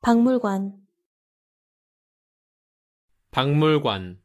박물관 박물관